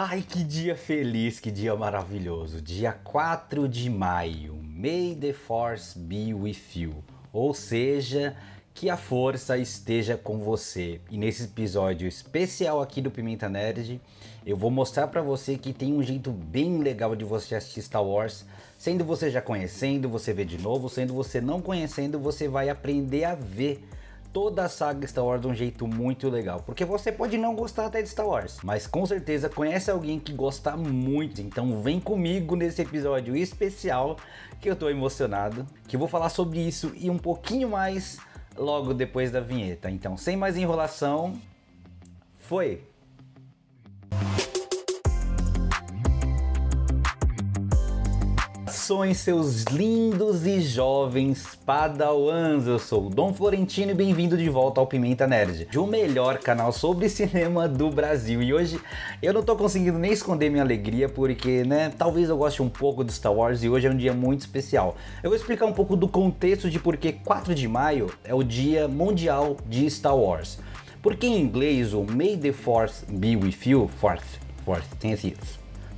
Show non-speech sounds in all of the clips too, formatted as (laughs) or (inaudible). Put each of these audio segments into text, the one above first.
Ai, que dia feliz, que dia maravilhoso. Dia 4 de maio. May the force be with you. Ou seja, que a força esteja com você. E nesse episódio especial aqui do Pimenta Nerd, eu vou mostrar para você que tem um jeito bem legal de você assistir Star Wars, sendo você já conhecendo, você vê de novo, sendo você não conhecendo, você vai aprender a ver toda a saga Star Wars de um jeito muito legal. Porque você pode não gostar até de Star Wars, mas com certeza conhece alguém que gosta muito. Então vem comigo nesse episódio especial que eu tô emocionado, que eu vou falar sobre isso e um pouquinho mais logo depois da vinheta. Então, sem mais enrolação, foi! Saudações, seus lindos e jovens padawans! Eu sou o Dom Florentino e bem-vindo de volta ao Pimenta Nerd, o melhor canal sobre cinema do Brasil. E hoje eu não tô conseguindo nem esconder minha alegria, porque, né, talvez eu goste um pouco do Star Wars e hoje é um dia muito especial. Eu vou explicar um pouco do contexto de porque 4 de maio é o Dia Mundial de Star Wars. Porque em inglês o May the Force be with you, Force, Force, tem esse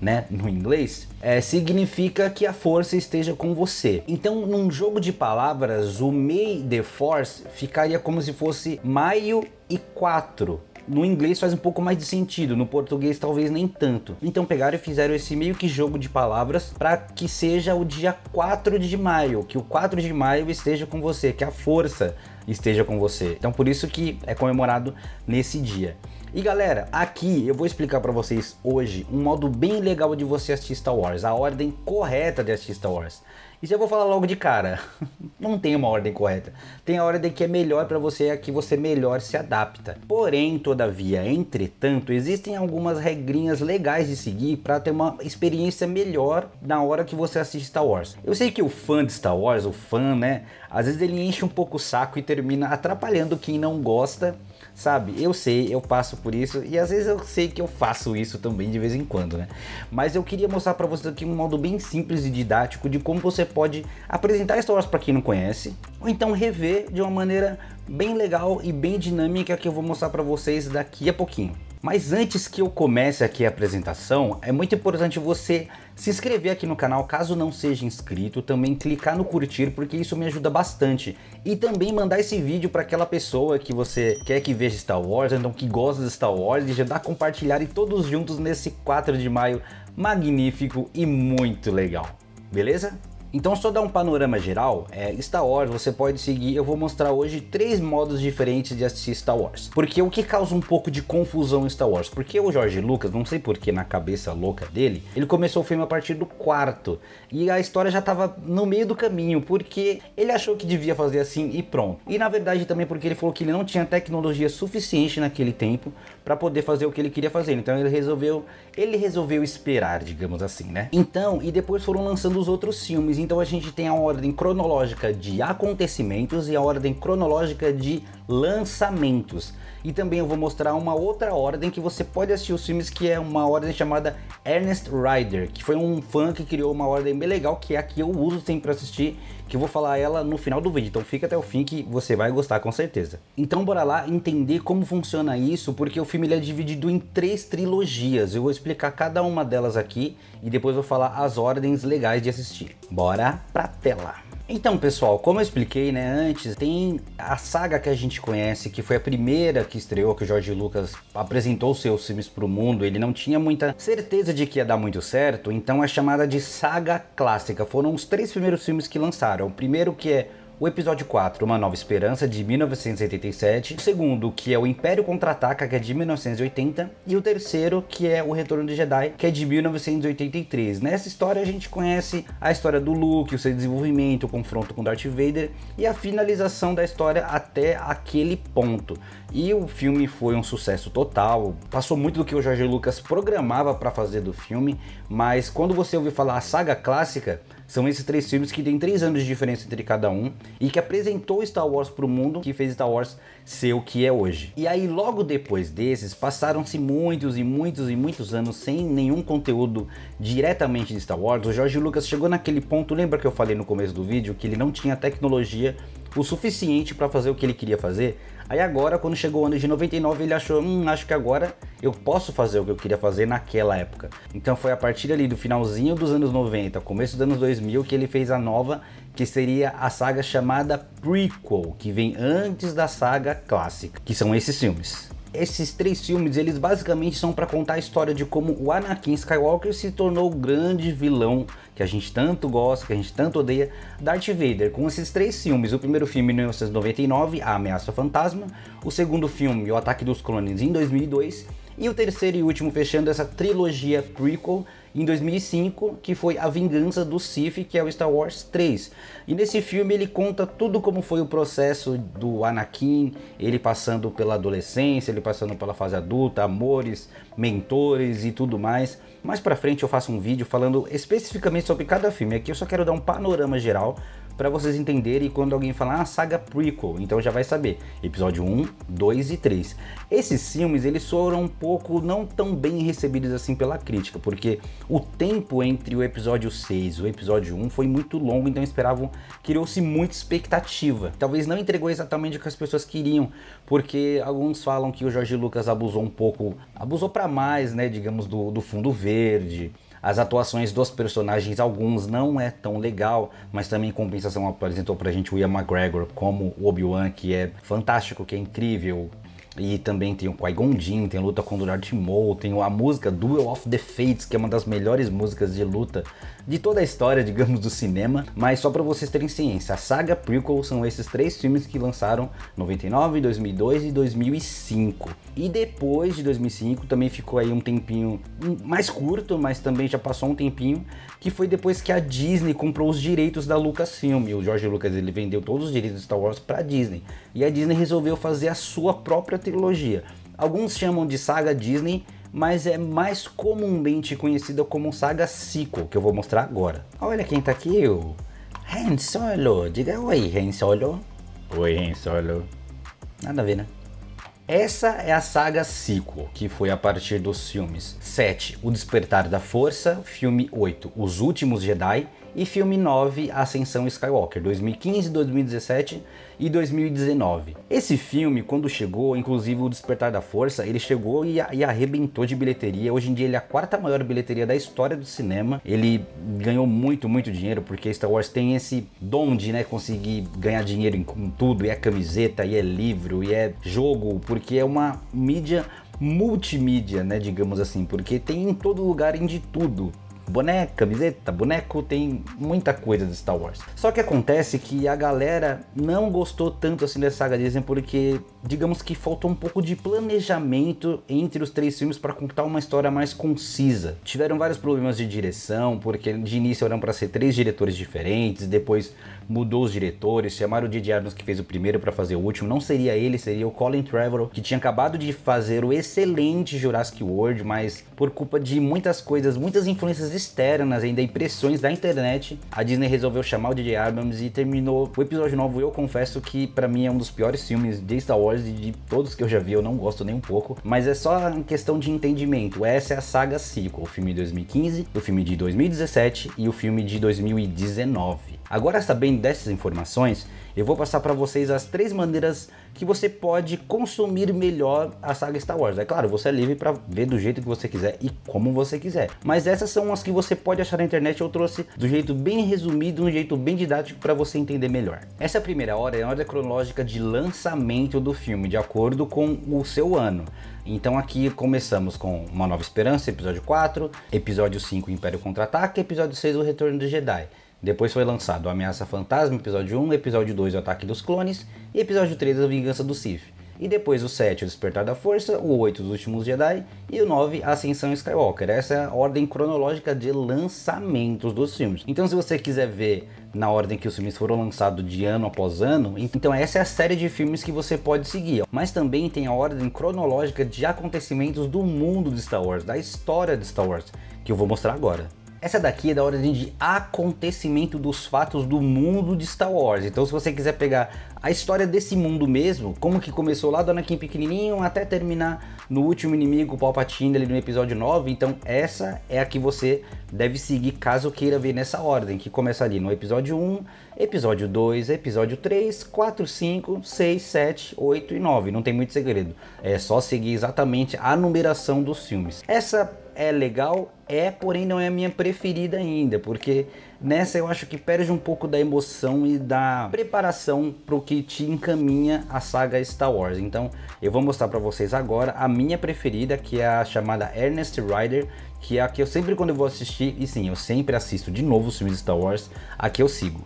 né, no inglês, é, significa que a força esteja com você. Então, num jogo de palavras, o May the Force ficaria como se fosse maio e 4, no inglês faz um pouco mais de sentido, no português talvez nem tanto. Então pegaram e fizeram esse meio que jogo de palavras para que seja o dia 4 de maio, que o 4 de maio esteja com você, que a força esteja com você. Então por isso que é comemorado nesse dia. E galera, aqui eu vou explicar para vocês hoje um modo bem legal de você assistir Star Wars, a ordem correta de assistir Star Wars. E se eu vou falar logo de cara, (laughs) não tem uma ordem correta. Tem a ordem que é melhor para você e a que você melhor se adapta. Porém, todavia, entretanto, existem algumas regrinhas legais de seguir para ter uma experiência melhor na hora que você assiste Star Wars. Eu sei que o fã de Star Wars, o fã, né, às vezes ele enche um pouco o saco e termina atrapalhando quem não gosta sabe? Eu sei, eu passo por isso e às vezes eu sei que eu faço isso também de vez em quando, né? Mas eu queria mostrar para vocês aqui um modo bem simples e didático de como você pode apresentar Star Wars para quem não conhece, ou então rever de uma maneira bem legal e bem dinâmica que eu vou mostrar para vocês daqui a pouquinho. Mas antes que eu comece aqui a apresentação, é muito importante você se inscrever aqui no canal caso não seja inscrito, também clicar no curtir porque isso me ajuda bastante e também mandar esse vídeo para aquela pessoa que você quer que veja Star Wars, então que gosta de Star Wars e já dá a compartilhar e todos juntos nesse 4 de maio magnífico e muito legal. Beleza? Então só dar um panorama geral, é, Star Wars você pode seguir, eu vou mostrar hoje três modos diferentes de assistir Star Wars. Porque o que causa um pouco de confusão em Star Wars? Porque o George Lucas, não sei porquê na cabeça louca dele, ele começou o filme a partir do quarto. E a história já estava no meio do caminho, porque ele achou que devia fazer assim e pronto. E na verdade também porque ele falou que ele não tinha tecnologia suficiente naquele tempo para poder fazer o que ele queria fazer. Então ele resolveu, ele resolveu esperar, digamos assim, né? Então, e depois foram lançando os outros filmes então a gente tem a ordem cronológica de acontecimentos e a ordem cronológica de lançamentos. E também eu vou mostrar uma outra ordem que você pode assistir os filmes, que é uma ordem chamada Ernest Ryder, que foi um fã que criou uma ordem bem legal, que é a que eu uso sempre para assistir, que eu vou falar ela no final do vídeo. Então fica até o fim que você vai gostar com certeza. Então bora lá entender como funciona isso, porque o filme é dividido em três trilogias. Eu vou explicar cada uma delas aqui e depois vou falar as ordens legais de assistir bora pra tela. Então, pessoal, como eu expliquei né, antes, tem a saga que a gente conhece, que foi a primeira que estreou, que o Jorge Lucas apresentou seus filmes para o mundo. Ele não tinha muita certeza de que ia dar muito certo, então é chamada de saga clássica. Foram os três primeiros filmes que lançaram. O primeiro que é o episódio 4, Uma Nova Esperança, de 1987, o segundo, que é o Império Contra-Ataca, que é de 1980, e o terceiro, que é o Retorno do Jedi, que é de 1983. Nessa história a gente conhece a história do Luke, o seu desenvolvimento, o confronto com Darth Vader e a finalização da história até aquele ponto. E o filme foi um sucesso total, passou muito do que o Jorge Lucas programava para fazer do filme, mas quando você ouviu falar a saga clássica, são esses três filmes que têm três anos de diferença entre cada um e que apresentou Star Wars para o mundo, que fez Star Wars ser o que é hoje. E aí, logo depois desses, passaram-se muitos e muitos e muitos anos sem nenhum conteúdo diretamente de Star Wars. O George Lucas chegou naquele ponto, lembra que eu falei no começo do vídeo, que ele não tinha tecnologia o suficiente para fazer o que ele queria fazer. Aí agora, quando chegou o ano de 99, ele achou, hum, acho que agora eu posso fazer o que eu queria fazer naquela época. Então foi a partir ali do finalzinho dos anos 90, começo dos anos 2000, que ele fez a nova, que seria a saga chamada Prequel, que vem antes da saga clássica, que são esses filmes esses três filmes, eles basicamente são para contar a história de como o Anakin Skywalker se tornou o grande vilão que a gente tanto gosta, que a gente tanto odeia, Darth Vader. Com esses três filmes, o primeiro filme em 1999, A Ameaça Fantasma, o segundo filme, O Ataque dos Clones, em 2002, e o terceiro e último fechando essa trilogia prequel em 2005, que foi A Vingança do Sith, que é o Star Wars 3. E nesse filme ele conta tudo como foi o processo do Anakin, ele passando pela adolescência, ele passando pela fase adulta, amores, mentores e tudo mais. Mais pra frente eu faço um vídeo falando especificamente sobre cada filme, aqui eu só quero dar um panorama geral para vocês entenderem quando alguém falar ah, saga prequel, então já vai saber, episódio 1, 2 e 3. Esses filmes, eles foram um pouco não tão bem recebidos assim pela crítica, porque o tempo entre o episódio 6 e o episódio 1 foi muito longo, então esperavam, criou-se muita expectativa. Talvez não entregou exatamente o que as pessoas queriam, porque alguns falam que o Jorge Lucas abusou um pouco, abusou para mais, né, digamos, do, do fundo verde, as atuações dos personagens, alguns não é tão legal, mas também em compensação apresentou pra gente o Ian McGregor como Obi-Wan, que é fantástico, que é incrível, e também tem o Qui-Gon Jinn, tem a luta com o Darth Maul, tem a música Duel of the Fates, que é uma das melhores músicas de luta de toda a história, digamos, do cinema, mas só para vocês terem ciência, a saga prequel são esses três filmes que lançaram 99, 2002 e 2005. E depois de 2005 também ficou aí um tempinho mais curto, mas também já passou um tempinho, que foi depois que a Disney comprou os direitos da Lucasfilm. O George Lucas ele vendeu todos os direitos de Star Wars para a Disney. E a Disney resolveu fazer a sua própria trilogia. Alguns chamam de saga Disney, mas é mais comumente conhecida como saga sequel, que eu vou mostrar agora. Olha quem tá aqui, o Han Solo. Diga oi, Han Solo. Oi, Han Solo. Nada a ver, né? Essa é a saga sequel, que foi a partir dos filmes 7, O Despertar da Força, filme 8, Os Últimos Jedi e filme 9 Ascensão Skywalker, 2015, 2017 e 2019. Esse filme, quando chegou, inclusive o Despertar da Força, ele chegou e, e arrebentou de bilheteria. Hoje em dia ele é a quarta maior bilheteria da história do cinema. Ele ganhou muito, muito dinheiro, porque Star Wars tem esse dom de né, conseguir ganhar dinheiro com tudo, e é camiseta, e é livro, e é jogo, porque é uma mídia multimídia, né, digamos assim, porque tem em todo lugar, em de tudo boneca, camiseta, boneco, tem muita coisa de Star Wars. Só que acontece que a galera não gostou tanto assim da saga Disney porque, digamos que faltou um pouco de planejamento entre os três filmes para contar uma história mais concisa. Tiveram vários problemas de direção, porque de início eram para ser três diretores diferentes, depois mudou os diretores, chamaram o Didi Abrams que fez o primeiro para fazer o último. Não seria ele, seria o Colin Trevorrow, que tinha acabado de fazer o excelente Jurassic World, mas por culpa de muitas coisas, muitas influências externas, ainda impressões da internet, a Disney resolveu chamar o Didi Abrams e terminou o episódio novo. Eu confesso que para mim é um dos piores filmes de Star Wars e de todos que eu já vi, eu não gosto nem um pouco, mas é só questão de entendimento. Essa é a saga sequel, o filme de 2015, o filme de 2017 e o filme de 2019. Agora, sabendo dessas informações, eu vou passar para vocês as três maneiras que você pode consumir melhor a saga Star Wars. É claro, você é livre para ver do jeito que você quiser e como você quiser, mas essas são as que você pode achar na internet. Eu trouxe do jeito bem resumido, um jeito bem didático para você entender melhor. Essa primeira hora é a hora cronológica de lançamento do filme, de acordo com o seu ano. Então aqui começamos com Uma Nova Esperança, episódio 4, episódio 5, Império Contra-Ataque, episódio 6, O Retorno do Jedi. Depois foi lançado Ameaça Fantasma, episódio 1, episódio 2, O Ataque dos Clones, e episódio 3, A Vingança do Sith. E depois o 7, O Despertar da Força, o 8, Os Últimos Jedi, e o 9, Ascensão Skywalker. Essa é a ordem cronológica de lançamentos dos filmes. Então se você quiser ver na ordem que os filmes foram lançados de ano após ano, então essa é a série de filmes que você pode seguir. Mas também tem a ordem cronológica de acontecimentos do mundo de Star Wars, da história de Star Wars, que eu vou mostrar agora. Essa daqui é da ordem de acontecimento dos fatos do mundo de Star Wars. Então se você quiser pegar a história desse mundo mesmo, como que começou lá do Anakin pequenininho até terminar no último inimigo, o Palpatine, ali no episódio 9, então essa é a que você deve seguir caso queira ver nessa ordem, que começa ali no episódio 1, episódio 2, episódio 3, 4, 5, 6, 7, 8 e 9. Não tem muito segredo. É só seguir exatamente a numeração dos filmes. Essa é legal? É, porém não é a minha preferida ainda, porque nessa eu acho que perde um pouco da emoção e da preparação para o que te encaminha a saga Star Wars. Então eu vou mostrar para vocês agora a minha preferida, que é a chamada Ernest Rider, que é a que eu sempre quando eu vou assistir, e sim, eu sempre assisto de novo os filmes de Star Wars, a que eu sigo.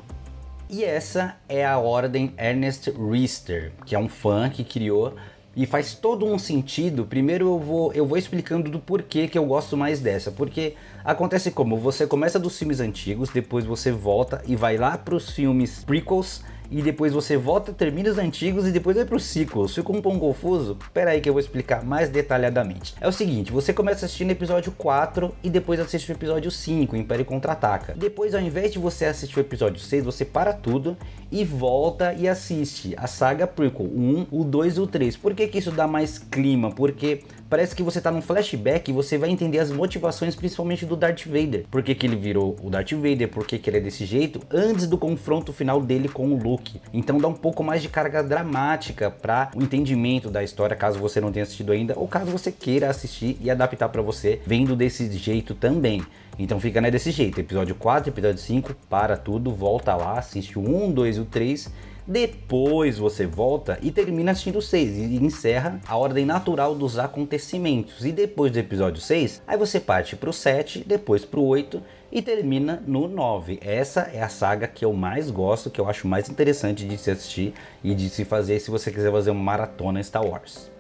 E essa é a ordem Ernest Rister, que é um fã que criou e faz todo um sentido. Primeiro eu vou, eu vou explicando do porquê que eu gosto mais dessa. Porque acontece como? Você começa dos filmes antigos, depois você volta e vai lá para os filmes prequels e depois você volta, termina os antigos e depois vai pro ciclo. Ficou um pouco confuso? Pera aí que eu vou explicar mais detalhadamente. É o seguinte, você começa assistindo o episódio 4 e depois assiste o episódio 5, Império Contra-Ataca. Depois, ao invés de você assistir o episódio 6, você para tudo e volta e assiste a saga prequel 1, o 2 e o 3. Por que que isso dá mais clima? Porque parece que você tá num flashback e você vai entender as motivações principalmente do Darth Vader. Por que, que ele virou o Darth Vader, por que, que ele é desse jeito, antes do confronto final dele com o Luke. Então dá um pouco mais de carga dramática para o entendimento da história, caso você não tenha assistido ainda, ou caso você queira assistir e adaptar para você vendo desse jeito também. Então fica né, desse jeito, episódio 4, episódio 5, para tudo, volta lá, assiste o 1, 2 e o 3 depois você volta e termina assistindo o 6 e encerra a ordem natural dos acontecimentos. E depois do episódio 6, aí você parte pro 7, depois pro 8 e termina no 9. Essa é a saga que eu mais gosto, que eu acho mais interessante de se assistir e de se fazer se você quiser fazer uma maratona Star Wars.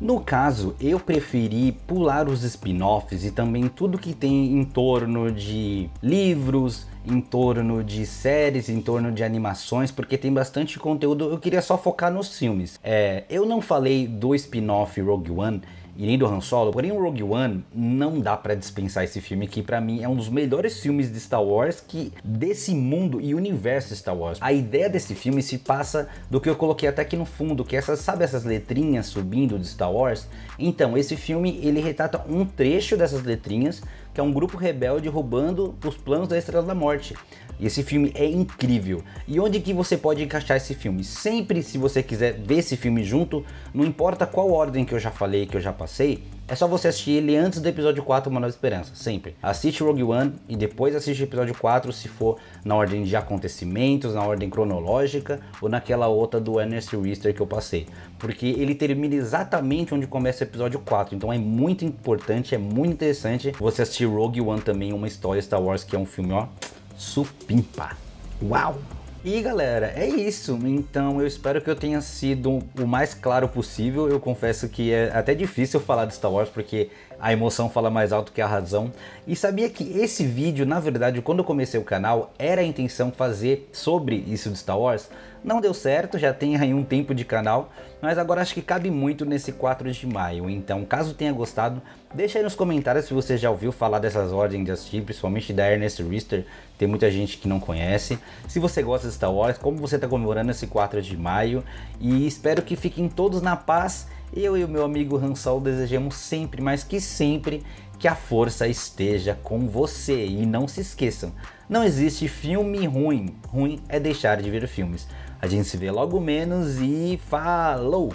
No caso, eu preferi pular os spin-offs e também tudo que tem em torno de livros, em torno de séries, em torno de animações, porque tem bastante conteúdo. Eu queria só focar nos filmes. É, eu não falei do spin-off Rogue One e nem do Han Solo, porém o Rogue One não dá para dispensar esse filme que para mim é um dos melhores filmes de Star Wars que desse mundo e universo Star Wars. A ideia desse filme se passa do que eu coloquei até aqui no fundo, que é essas sabe essas letrinhas subindo de Star Wars? Então, esse filme ele retrata um trecho dessas letrinhas que é um grupo rebelde roubando os planos da Estrela da Morte. E esse filme é incrível. E onde que você pode encaixar esse filme? Sempre se você quiser ver esse filme junto, não importa qual ordem que eu já falei, que eu já passei, é só você assistir ele antes do episódio 4, Uma Nova Esperança, sempre. Assiste Rogue One e depois assiste o episódio 4, se for na ordem de acontecimentos, na ordem cronológica ou naquela outra do Ernest Wister que eu passei. Porque ele termina exatamente onde começa o episódio 4, então é muito importante, é muito interessante você assistir Rogue One também, uma história Star Wars que é um filme, ó, supimpa. Uau! E galera, é isso. Então eu espero que eu tenha sido o mais claro possível. Eu confesso que é até difícil falar de Star Wars porque a emoção fala mais alto que a razão. E sabia que esse vídeo, na verdade, quando eu comecei o canal, era a intenção fazer sobre isso de Star Wars. Não deu certo, já tem aí um tempo de canal, mas agora acho que cabe muito nesse 4 de maio. Então, caso tenha gostado, deixa aí nos comentários se você já ouviu falar dessas ordens de assistir, principalmente da Ernest Rister, tem muita gente que não conhece. Se você gosta de Star Wars, como você está comemorando esse 4 de maio. E espero que fiquem todos na paz eu e o meu amigo Hansol desejamos sempre, mas que sempre, que a força esteja com você. E não se esqueçam, não existe filme ruim. Ruim é deixar de ver filmes. A gente se vê logo menos e falou!